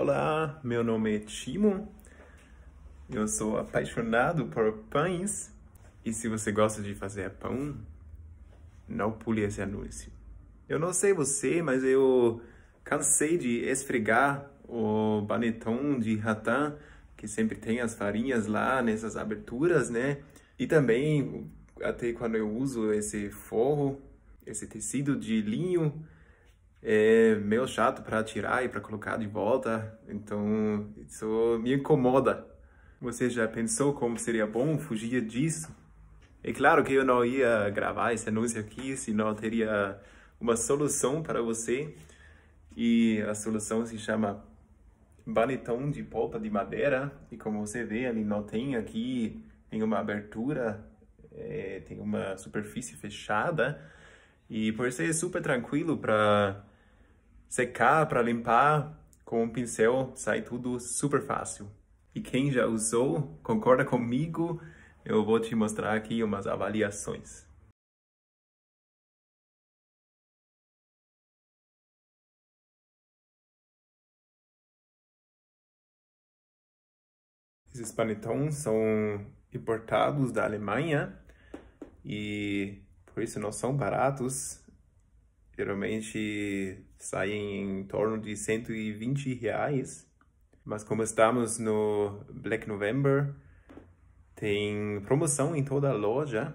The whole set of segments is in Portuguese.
Olá, meu nome é Timo. Eu sou apaixonado por pães. E se você gosta de fazer pão, não pule esse anúncio. Eu não sei você, mas eu cansei de esfregar o banetão de ratã, que sempre tem as farinhas lá nessas aberturas, né? E também, até quando eu uso esse forro, esse tecido de linho, é meio chato para tirar e para colocar de volta, então isso me incomoda. Você já pensou como seria bom fugir disso? É claro que eu não ia gravar esse anúncio aqui, senão teria uma solução para você. E a solução se chama banetão de polpa de madeira. E como você vê, ele não tem aqui nenhuma abertura, é, tem uma superfície fechada. E por ser super tranquilo para secar, para limpar com um pincel, sai tudo super fácil. E quem já usou, concorda comigo? Eu vou te mostrar aqui umas avaliações. Esses panetons são importados da Alemanha e por isso não são baratos geralmente saem em torno de 120 reais. Mas como estamos no Black November, tem promoção em toda a loja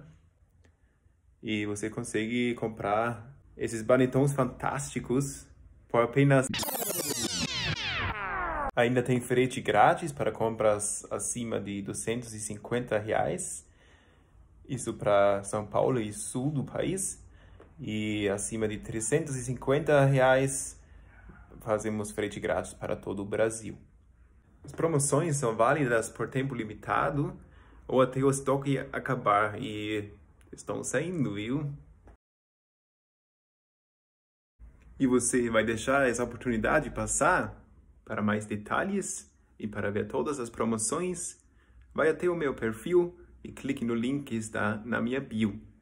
e você consegue comprar esses banetons fantásticos por apenas... Ainda tem frete grátis para compras acima de 250 reais. Isso para São Paulo e sul do país e acima de 350 reais fazemos frete grátis para todo o Brasil. As promoções são válidas por tempo limitado ou até o estoque acabar e estão saindo, viu? E você vai deixar essa oportunidade passar? Para mais detalhes e para ver todas as promoções, vai até o meu perfil e clique no link que está na minha bio.